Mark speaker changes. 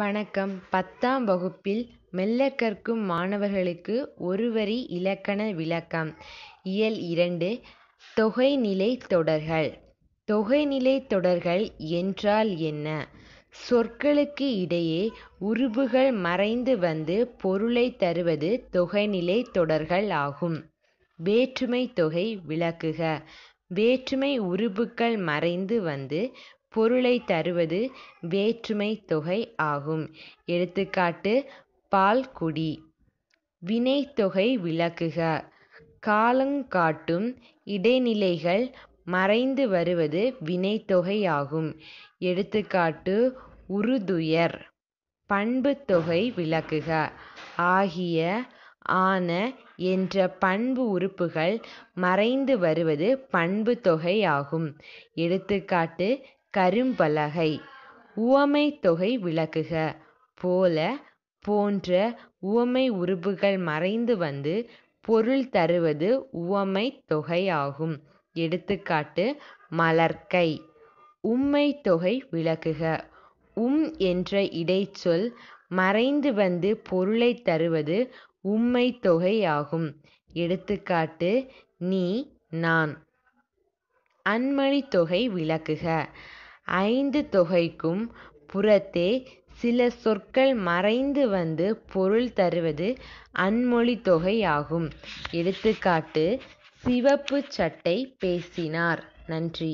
Speaker 1: வணக்கம் பத்தாம் வகுப்பில் மெல்ல கற்கும் மாணவர்களுக்கு ஒருவரி இலக்கண விளக்கம் இயல் இரண்டு தொகைநிலை தொடர்கள் தொகைநிலை தொடர்கள் என்றால் என்ன சொற்களுக்கு இடையே உருபுகள் மறைந்து வந்து பொருளை தருவது தொகைநிலை தொடர்கள் ஆகும் வேற்றுமை தொகை விளக்குக வேற்றுமை உருபுக்கள் மறைந்து வந்து பொருளை தருவது வேற்றுமை தொகை ஆகும் எடுத்துக்காட்டு பால் குடி வினைத்தொகை விளக்குக காலங்காட்டும் இடைநிலைகள் மறைந்து வருவது வினைத்தொகையாகும் எடுத்துக்காட்டு உருதுயர் பண்புத்தொகை விளக்குக ஆகிய ஆன என்ற பண்பு உறுப்புகள் மறைந்து வருவது பண்புத்தொகையாகும் எடுத்துக்காட்டு கரும்பலகை உவமை தொகை விளக்குக போல போன்ற உவமை உருபுகள் மறைந்து வந்து பொருள் தருவது உவமை தொகை ஆகும் எடுத்துக்காட்டு மலர்க்கை உம்மை தொகை விளக்குக உம் என்ற இடைச்சொல் மறைந்து வந்து பொருளை தருவது உம்மை தொகை ஆகும் எடுத்துக்காட்டு நீ நான் அன்மொழி தொகை விளக்குக ஐந்து தொகைக்கும் புறத்தே சில சொற்கள் மறைந்து வந்து பொருள் தருவது அன்மொழி தொகை ஆகும். எடுத்துக்காட்டு: சிவப்புச் சட்டை பேசினார். நன்றி.